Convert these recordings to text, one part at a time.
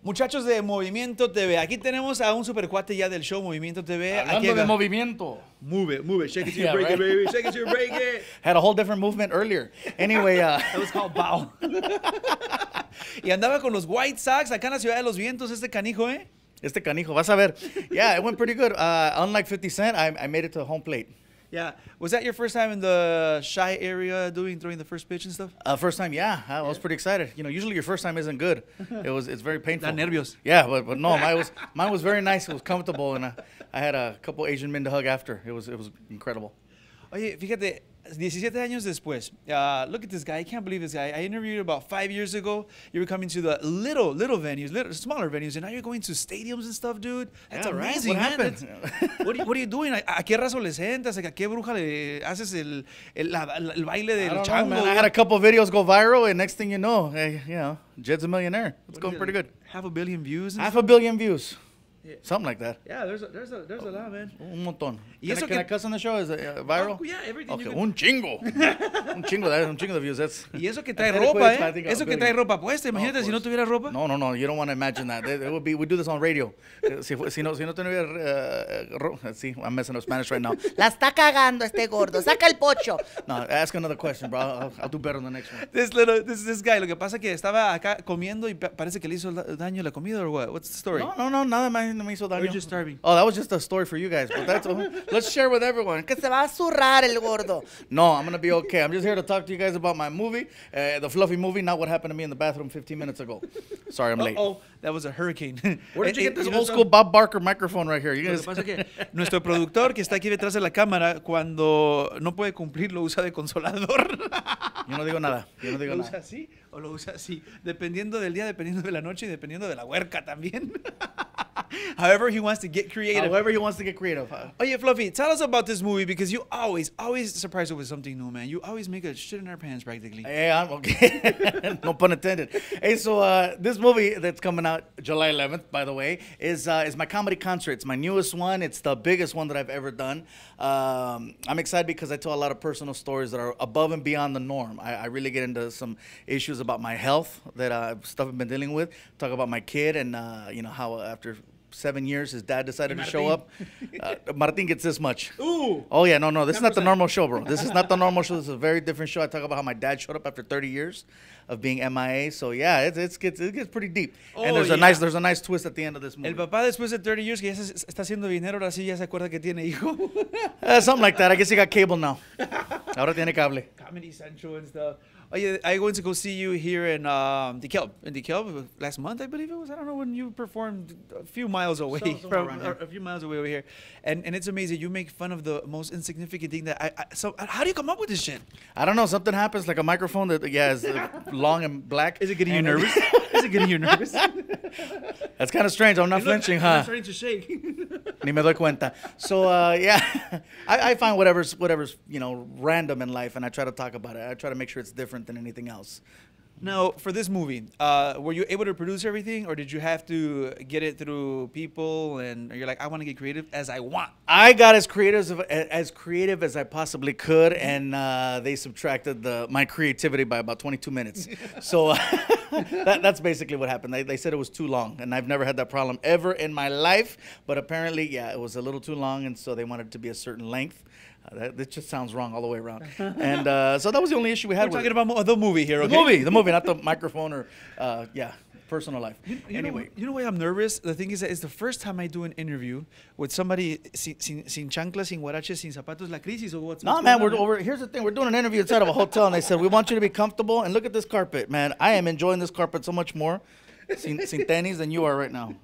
Muchachos de Movimiento TV, aquí tenemos a un super cuate ya del show Movimiento TV. Hablando de movimiento. Move it, move it, shake it, you break it, baby, shake it, break it. Had a whole different movement earlier. Anyway, uh, it was called bow. y andaba con los White Sox acá en la ciudad de los vientos este canijo, ¿eh? Este canijo, vas a ver. Yeah, it went pretty good. Uh, unlike 50 Cent, I, I made it to the home plate. Yeah. Was that your first time in the shy area doing throwing the first pitch and stuff? Uh, first time, yeah. I was pretty excited. You know, usually your first time isn't good. It was it's very painful. Not Yeah, but, but no, mine was mine was very nice. It was comfortable, and I, I had a couple Asian men to hug after. It was it was incredible. Oh, get the 17 años después, uh, look at this guy. I can't believe this guy. I interviewed about five years ago. You were coming to the little, little venues, little, smaller venues, and now you're going to stadiums and stuff, dude. That's yeah, amazing, right? What happened? what, are you, what, are you, doing? ¿A, a que raso le sentas? ¿A qué bruja le haces el, el, el baile del chango? I had a couple videos go viral, and next thing you know, hey, you know, Jed's a millionaire. It's what going pretty good. Half a billion views? Half stuff? a billion views. Something like that. Yeah, there's a, there's a, there's a lot, man. Un montón. Y eso que I cuss on the show is eh, viral? Oh, yeah, everything okay. Un chingo. un chingo de un chingo de views. That's... Y eso que trae ropa, eh. eso que trae ropa puesta. Imagínate si no pues, tuviera ropa. No, no, no. You don't want to imagine that. It, would be we do this on radio. Eh, si, si no si no tuviera uh, ro... see, I'm messing up Spanish right now. La está cagando este gordo. Saca el pocho. No, ask another question, bro. I'll, I'll do better on the next one. This little this this guy, lo que pasa que estaba acá comiendo y parece que le hizo daño la comida o what? What's the story? No, no, no, nada más no me hizo daño. just starving. Oh, that was just a story for you guys, but that's let's share with everyone. Que se va a zurrar el gordo. No, I'm going to be okay. I'm just here to talk to you guys about my movie, eh, the fluffy movie, not what happened to me in the bathroom 15 minutes ago. Sorry, I'm late. Oh, that was a hurricane. Where did you eh, get eh, this old school Bob Barker microphone right here? You guys. nuestro productor que está aquí detrás de la cámara cuando no puede cumplir lo usa de consolador. Yo no digo nada. Yo no digo ¿Lo usa así o lo usa así? Dependiendo del día, dependiendo de la noche y dependiendo de la huerca también. However, he wants to get creative. However, he wants to get creative. Huh? Oh yeah, Fluffy, tell us about this movie because you always, always surprise us with something new, man. You always make us shit in our pants practically. Yeah, I'm okay. no pun intended. Hey, so uh, this movie that's coming out July 11th, by the way, is uh, is my comedy concert. It's my newest one. It's the biggest one that I've ever done. Um, I'm excited because I tell a lot of personal stories that are above and beyond the norm. I, I really get into some issues about my health that uh, stuff I've been dealing with. Talk about my kid and uh, you know how after seven years, his dad decided hey, to show up. Uh, Martin gets this much. Ooh. Oh yeah, no, no, this 10%. is not the normal show, bro. This is not the normal show. This is a very different show. I talk about how my dad showed up after 30 years of being MIA. So yeah, it, it gets it gets pretty deep. Oh, and there's yeah. a nice there's a nice twist at the end of this movie. El papá después de 30 years que ya se está haciendo dinero, ahora sí ya se acuerda que tiene hijo. uh, something like that. I guess he got cable now. Ahora tiene cable. Comedy Central and stuff. Oh, I went to go see you here in um, DeKalb. In DeKalb last month, I believe it was. I don't know when you performed a few miles away so, from a few miles away over here, and and it's amazing. You make fun of the most insignificant thing that I. I so uh, how do you come up with this shit? I don't know. Something happens like a microphone that yeah is uh, long and black. Is it getting you nervous? is it getting you nervous? That's kind of strange. I'm not flinching, flinching, look, huh? Starting to shake. Ni me doy cuenta. So uh, yeah, I, I find whatever's whatever's you know random in life, and I try to talk about it. I try to make sure it's different different than anything else. Now, for this movie, uh, were you able to produce everything, or did you have to get it through people? And you're like, I want to get creative as I want. I got as creative as creative as I possibly could, and uh, they subtracted the, my creativity by about 22 minutes. so that, that's basically what happened. They, they said it was too long, and I've never had that problem ever in my life. But apparently, yeah, it was a little too long, and so they wanted it to be a certain length. That, that, just sounds wrong all the way around. and uh, so that was the only issue we had. We're talking about the movie here. Okay? The movie, the movie, not the microphone or uh, yeah, personal life. You, you anyway, know, you know why I'm nervous? The thing is, that it's the first time I do an interview with somebody sin, sin, sin chanclas, sin guaraches, sin zapatos, la crisis. Or what's, no, Nah, man, we're, over. here's the thing. We're doing an interview inside of a hotel, and they said, we want you to be comfortable. And look at this carpet, man. I am enjoying this carpet so much more sin, sin tenis than you are right now.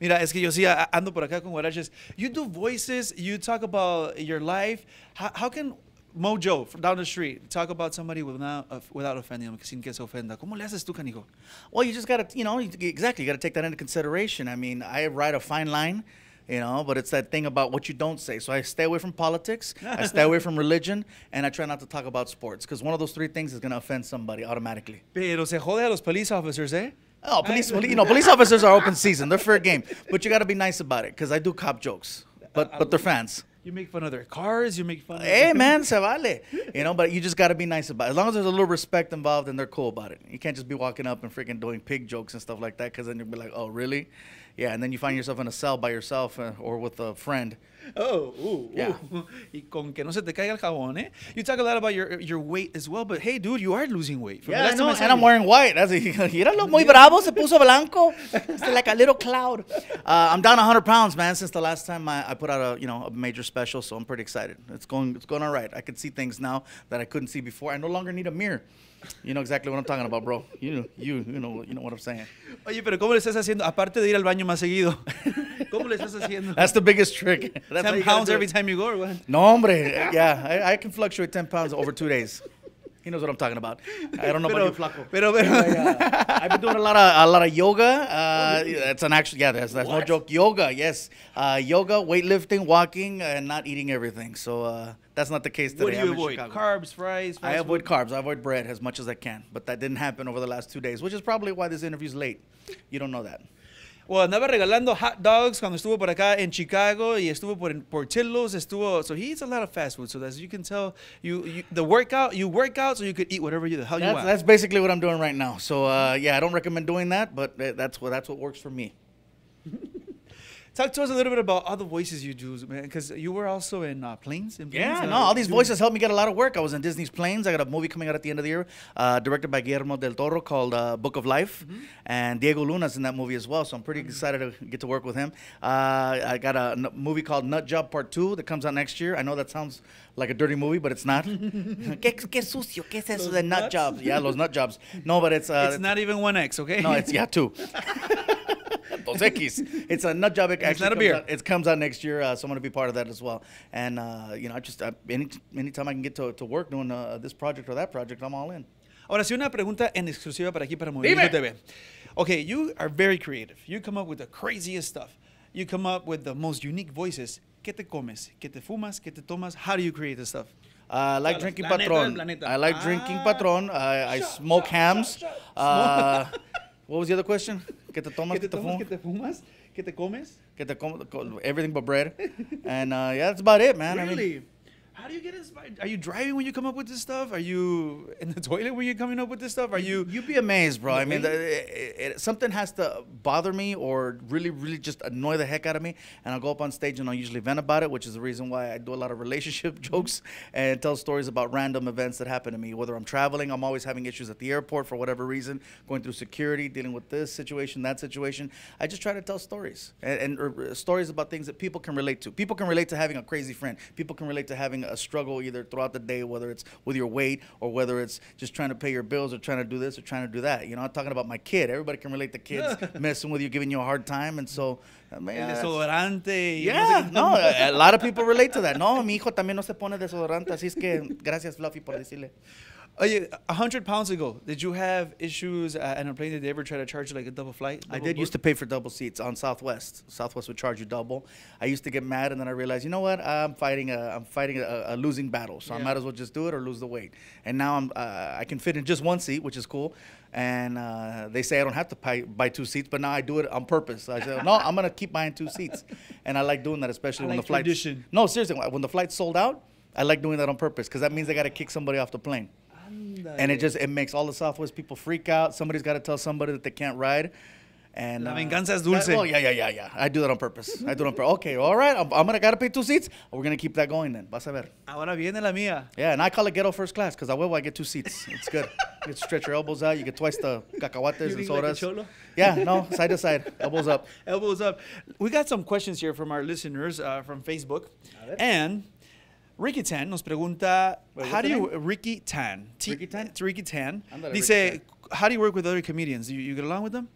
Mira, es que yo sí ando por acá con guaraches. You do voices, you talk about your life. How, how can Mojo from down the street talk about somebody without, without offending them, sin que se ofenda? ¿Cómo le haces tú, canijo? Well, you just got to, you know, exactly, you got to take that into consideration. I mean, I write a fine line you know but it's that thing about what you don't say so i stay away from politics i stay away from religion and i try not to talk about sports because one of those three things is going to offend somebody automatically pero se jode a los police officers eh Oh, police! Well, you know, police officers are open season. They're fair game, but you got to be nice about it because I do cop jokes, but but they're fans. You make fun of their cars. You make fun. Hey, of man, se vale. You know, but you just got to be nice about it. As long as there's a little respect involved and they're cool about it, you can't just be walking up and freaking doing pig jokes and stuff like that because then you'll be like, oh, really? Yeah, and then you find yourself in a cell by yourself uh, or with a friend oh, ooh, Y con que no se te caiga el jabón, eh? You talk a lot about your your weight as well, but hey, dude, you are losing weight. From yeah, I know, and I'm wearing white. Así, lo muy bravo, se puso blanco. It's like a little cloud. Uh, I'm down 100 pounds, man, since the last time I, I, put out a you know a major special, so I'm pretty excited. It's going it's going all right. I can see things now that I couldn't see before. I no longer need a mirror. You know exactly what I'm talking about, bro. You know, you, you know, you know what I'm saying. Oye, pero ¿cómo le estás haciendo? Aparte de ir al baño más seguido. ¿Cómo le estás haciendo? That's the biggest trick. That's 10 pounds every time you go or what? No, hombre. Yeah, I, I can fluctuate 10 pounds over two days. He knows what I'm talking about. I don't know pero, about you, Flaco. Pero, pero. uh, I've been doing a lot of a lot of yoga. Uh, it's an actual yeah. That's, that's no joke. Yoga, yes. Uh, yoga, weightlifting, walking, uh, and not eating everything. So uh, that's not the case today. What do you I'm avoid? Carbs, fries. I avoid food? carbs. I avoid bread as much as I can. But that didn't happen over the last two days, which is probably why this interview's late. You don't know that. Well, andaba regalando hot dogs cuando estuvo por acá en Chicago y estuvo por Portillo's, estuvo. So he eats a lot of fast food. So as you can tell, you, you the workout, you work out so you could eat whatever you the hell that's, you want. That's basically what I'm doing right now. So uh, yeah, I don't recommend doing that, but uh, that's what that's what works for me. Talk to us a little bit about other voices you do, man, because you were also in uh, Planes. In Planes yeah, uh, no, all these voices helped me get a lot of work. I was in Disney's Planes. I got a movie coming out at the end of the year, uh, directed by Guillermo del Toro, called uh, Book of Life, mm-hmm. and Diego Luna's in that movie as well. So I'm pretty mm-hmm. excited to get to work with him. Uh, I got a n- movie called Nut Job Part Two that comes out next year. I know that sounds like a dirty movie, but it's not. qué, qué sucio, qué es eso los de nut jobs? Yeah, los nut jobs. No, but it's. it's not even one X, okay? No, it's yeah two. X. It's a nut job. It it's not a beer. Out, it comes out next year, uh, so I'm going to be part of that as well. And uh, you know, I just I, any anytime I can get to, to work doing uh, this project or that project, I'm all in. Ahora sí, una pregunta en exclusiva para aquí para Movimiento TV. Okay, you are very creative. You come up with the craziest stuff. You come up with the most unique voices. ¿Qué te comes? ¿Qué te fumas? ¿Qué te tomas? How do you create this stuff? Uh, I like drinking Patron. I like drinking Patron. I, I smoke hams. Uh, what was the other question? que te tomas, que te, que te fumas, que te comes, que te comes, everything but bread. and uh, yeah, that's about it, man. Really? I mean, how do you get inspired? Are you driving when you come up with this stuff? Are you in the toilet when you're coming up with this stuff? Are you? You'd be amazed, bro. I mean, it, it, it, something has to bother me or really, really just annoy the heck out of me, and I'll go up on stage and I'll usually vent about it, which is the reason why I do a lot of relationship jokes and tell stories about random events that happen to me. Whether I'm traveling, I'm always having issues at the airport for whatever reason, going through security, dealing with this situation, that situation. I just try to tell stories and, and stories about things that people can relate to. People can relate to having a crazy friend. People can relate to having a struggle either throughout the day, whether it's with your weight or whether it's just trying to pay your bills or trying to do this or trying to do that. You know, I'm talking about my kid. Everybody can relate to kids messing with you, giving you a hard time. And so, uh, man. desodorante. Yeah, no, a lot of people relate to that. No, mi hijo también no se pone desodorante. Así es que gracias, Fluffy, por decirle. Oh, a uh, hundred pounds ago, did you have issues uh, on a plane? Did they ever try to charge you like a double flight? Double I did board? used to pay for double seats on Southwest. Southwest would charge you double. I used to get mad, and then I realized, you know what? I'm fighting a I'm fighting a, a losing battle, so yeah. I might as well just do it or lose the weight. And now I'm uh, I can fit in just one seat, which is cool. And uh, they say I don't have to buy, buy, two seats, but now I do it on purpose. I said, no, I'm gonna keep buying two seats, and I like doing that, especially I when like the flight. No, seriously, when the flight's sold out, I like doing that on purpose because that means I gotta kick somebody off the plane that. And it just it makes all the Southwest people freak out. Somebody's got to tell somebody that they can't ride. And La uh, venganza es dulce. That, oh yeah, yeah, yeah, yeah. I do that on purpose. I do it on purpose. Okay, all right. I'm, I'm gonna gotta pay two seats. We're gonna keep that going then. Vas a ver. Ahora viene la mía. Yeah, and I call it ghetto first class because I will. I get two seats. It's good. you stretch your elbows out. You get twice the cacahuates and sodas. Like yeah, no, side to side, elbows up. elbows up. We got some questions here from our listeners uh, from Facebook, and Ricky Tan nos pregunta, Wait, how do you, Ricky Tan. T Ricky Tan? Ricky Tan. Dice, Ricky Tan. how do you work with other comedians? Do you, you get along with them?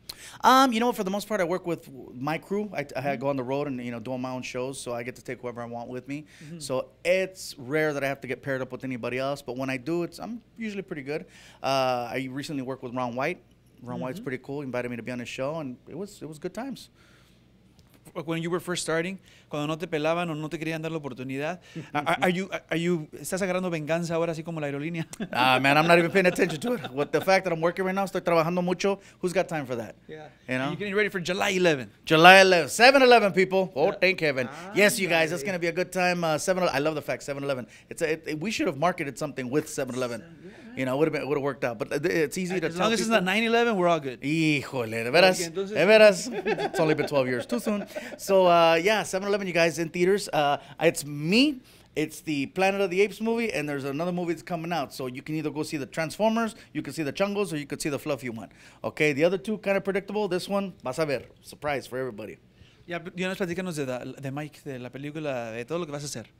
Um, you know, for the most part, I work with my crew. I, I, mm-hmm. go on the road and, you know, doing my own shows, so I get to take whoever I want with me. Mm -hmm. So it's rare that I have to get paired up with anybody else, but when I do, it's I'm usually pretty good. Uh, I recently worked with Ron White. Ron mm -hmm. White's mm-hmm. pretty cool. He invited me to be on his show, and it was it was good times when you were first starting, cuando no te pelaban o no te querían dar la oportunidad? Are, are you, are you, ¿Estás agarrando venganza ahora así como la aerolínea? Ah, man, I'm not even paying attention to it. With the fact that I'm working right now, estoy trabajando mucho. Who's got time for that? Yeah. You know? You're getting ready for July 11. July 11. 7-Eleven, people. Oh, yeah. thank heaven. Ah, yes, you guys, it's going to be a good time. Uh, 7 I love the fact 7-Eleven. It's a, it, we should have marketed something with 7-Eleven. You know, would have would have worked out, but it's easy to. As long as it's not 9/11, we're all good. Híjole, de veras, de veras. it's only been 12 years, too soon. So uh, yeah, 7-Eleven, you guys in theaters. Uh, it's me. It's the Planet of the Apes movie, and there's another movie that's coming out. So you can either go see the Transformers, you can see the Chungos, or you can see the fluffy one. Okay, the other two kind of predictable. This one, vas a ver, surprise for everybody. Ya, yeah, Jonas, platícanos de, de Mike, de la película, de todo lo que vas a hacer.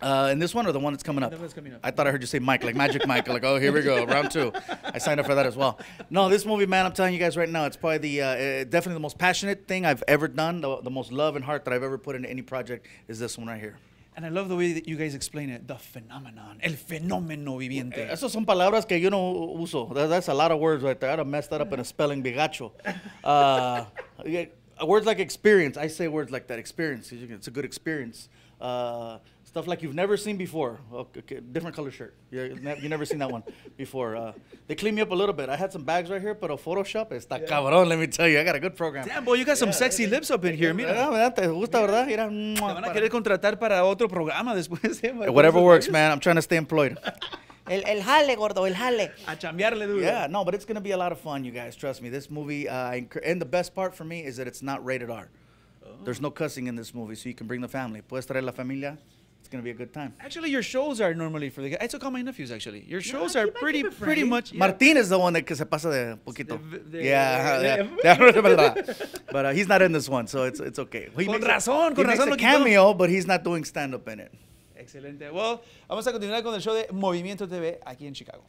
Uh, and this one or the one that's coming up? The coming up. I thought I heard you say Mike, like Magic Mike. Like, oh, here we go, round two. I signed up for that as well. No, this movie, man, I'm telling you guys right now, it's probably the uh, eh, definitely the most passionate thing I've ever done. The, the, most love and heart that I've ever put into any project is this one right here. And I love the way that you guys explain it. The phenomenon, el fenómeno viviente. Eh, esas son palabras que yo no uso. That, that's a lot of words right there. I'd have messed that up in a spelling bigacho. Uh, words like experience. I say words like that. Experience. It's a good experience. Uh, stuff like you've never seen before. Okay, different color shirt. you never seen that one before. Uh, they clean me up a little bit. I had some bags right here, but a Photoshop is yeah. cabrón. Let me tell you, I got a good program. Damn, boy, you got yeah, some sexy yeah, lips up in here. Mira, verdad? Mm, eh, eh, whatever works, man. I'm trying to stay employed. El, el jale, gordo, el jale. A chambearle duro. Yeah, no, but it's going to be a lot of fun, you guys. Trust me. This movie, uh, and the best part for me is that it's not rated R. Oh. There's no cussing in this movie, so you can bring the family. Puedes traer la familia it's gonna be a good time. Actually, your shows are normally for the guys. I took all my nephews. Actually, your shows yeah, are pretty pretty much. Yeah. Martin is the one that que se pasa de poquito. The, the, yeah, yeah. but uh, he's not in this one, so it's it's okay. He con razón, a, con razón. a cameo, but he's not doing stand up in it. Excelente. Well, vamos a continuar con el show de Movimiento TV aquí en Chicago.